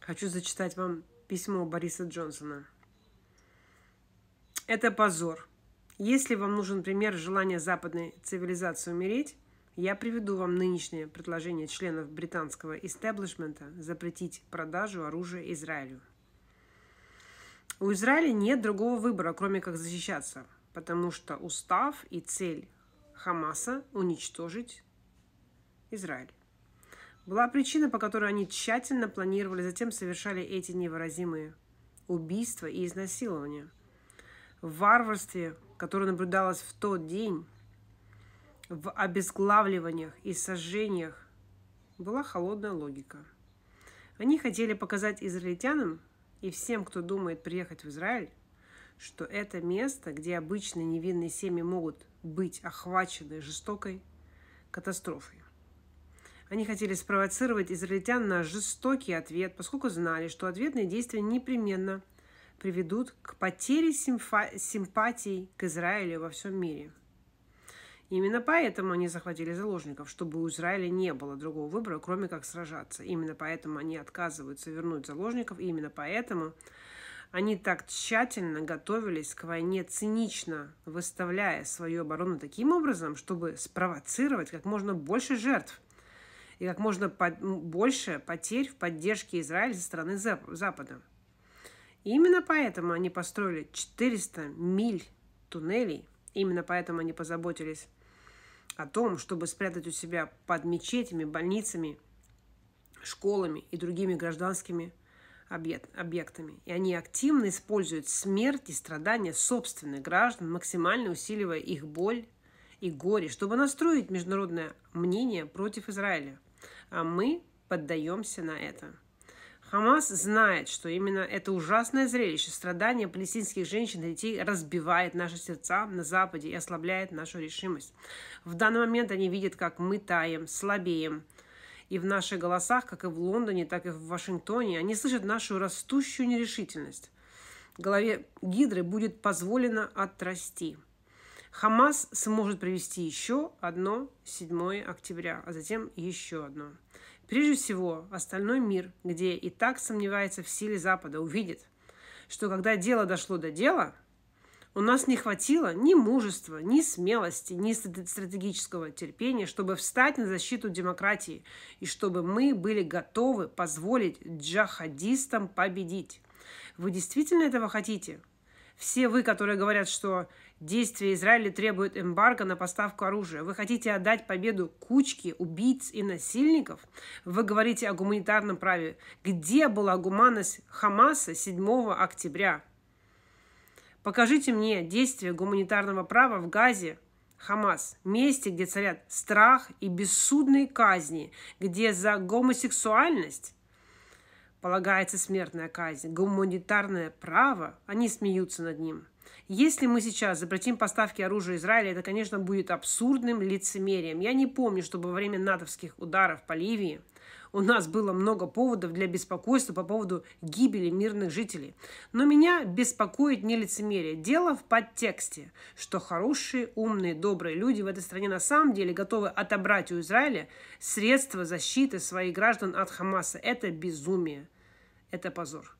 Хочу зачитать вам письмо Бориса Джонсона. Это позор. Если вам нужен пример желания западной цивилизации умереть, я приведу вам нынешнее предложение членов британского истеблишмента запретить продажу оружия Израилю. У Израиля нет другого выбора, кроме как защищаться, потому что устав и цель Хамаса – уничтожить Израиль. Была причина, по которой они тщательно планировали, затем совершали эти невыразимые убийства и изнасилования. В варварстве, которое наблюдалось в тот день, в обезглавливаниях и сожжениях была холодная логика. Они хотели показать израильтянам и всем, кто думает приехать в Израиль, что это место, где обычно невинные семьи могут быть охвачены жестокой катастрофой. Они хотели спровоцировать израильтян на жестокий ответ, поскольку знали, что ответные действия непременно приведут к потере симпатий к Израилю во всем мире. Именно поэтому они захватили заложников, чтобы у Израиля не было другого выбора, кроме как сражаться. Именно поэтому они отказываются вернуть заложников, и именно поэтому они так тщательно готовились к войне, цинично выставляя свою оборону таким образом, чтобы спровоцировать как можно больше жертв – и как можно по больше потерь в поддержке Израиля со стороны Запада. И именно поэтому они построили 400 миль туннелей, именно поэтому они позаботились о том, чтобы спрятать у себя под мечетями, больницами, школами и другими гражданскими объектами. И они активно используют смерть и страдания собственных граждан, максимально усиливая их боль и горе, чтобы настроить международное мнение против Израиля а мы поддаемся на это. Хамас знает, что именно это ужасное зрелище страдания палестинских женщин и детей разбивает наши сердца на Западе и ослабляет нашу решимость. В данный момент они видят, как мы таем, слабеем. И в наших голосах, как и в Лондоне, так и в Вашингтоне, они слышат нашу растущую нерешительность. голове Гидры будет позволено отрасти – Хамас сможет провести еще одно 7 октября, а затем еще одно. Прежде всего, остальной мир, где и так сомневается в силе Запада, увидит, что когда дело дошло до дела, у нас не хватило ни мужества, ни смелости, ни стратегического терпения, чтобы встать на защиту демократии и чтобы мы были готовы позволить джихадистам победить. Вы действительно этого хотите? Все вы, которые говорят, что действия Израиля требуют эмбарго на поставку оружия, вы хотите отдать победу кучке убийц и насильников? Вы говорите о гуманитарном праве. Где была гуманность Хамаса 7 октября? Покажите мне действия гуманитарного права в Газе, Хамас, месте, где царят страх и бессудные казни, где за гомосексуальность полагается смертная казнь, гуманитарное право, они смеются над ним. Если мы сейчас запретим поставки оружия Израиля, это, конечно, будет абсурдным лицемерием. Я не помню, чтобы во время натовских ударов по Ливии у нас было много поводов для беспокойства по поводу гибели мирных жителей. Но меня беспокоит не лицемерие. Дело в подтексте, что хорошие, умные, добрые люди в этой стране на самом деле готовы отобрать у Израиля средства защиты своих граждан от Хамаса. Это безумие. Это позор.